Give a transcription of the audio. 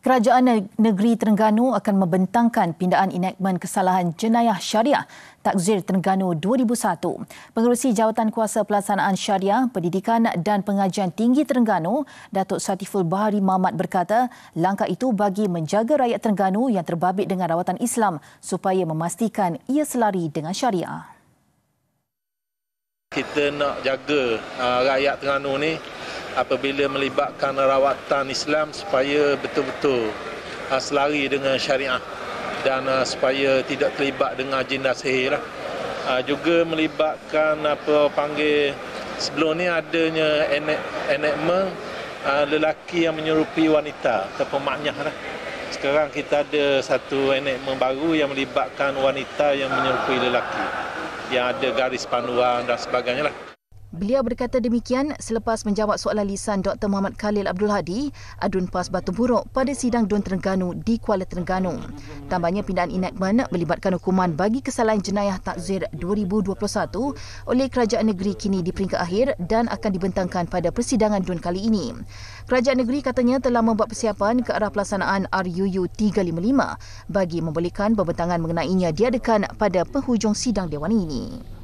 Kerajaan Negeri Terengganu akan membentangkan pindaan enakmen kesalahan jenayah syariah Takzir Terengganu 2001. Pengerusi Jawatan Kuasa Pelaksanaan Syariah, Pendidikan dan Pengajian Tinggi Terengganu, Datuk Satiful Bahari Mamat berkata, langkah itu bagi menjaga rakyat Terengganu yang terbabit dengan rawatan Islam supaya memastikan ia selari dengan syariah. Kita nak jaga uh, rakyat Terengganu ni apabila melibatkan rawatan Islam supaya betul-betul uh, selari dengan syariah dan uh, supaya tidak terlibat dengan agenda sihir uh, ah, juga melibatkan apa panggil sebelum ni adanya enakmen uh, lelaki yang menyerupai wanita ataupun maknyah lah. sekarang kita ada satu enakmen baru yang melibatkan wanita yang menyerupai lelaki yang ada garis panduan dan sebagainya lah. Beliau berkata demikian selepas menjawab soalan lisan Dr. Muhammad Khalil Abdul Hadi adun pas batu buruk pada sidang Dun Terengganu di Kuala Terengganu. Tambahnya pindaan enactment melibatkan hukuman bagi kesalahan jenayah takzir 2021 oleh kerajaan negeri kini di peringkat akhir dan akan dibentangkan pada persidangan Dun kali ini. Kerajaan negeri katanya telah membuat persiapan ke arah pelaksanaan RUU 355 bagi membolehkan pembentangan mengenainya diadakan pada penghujung sidang dewan ini.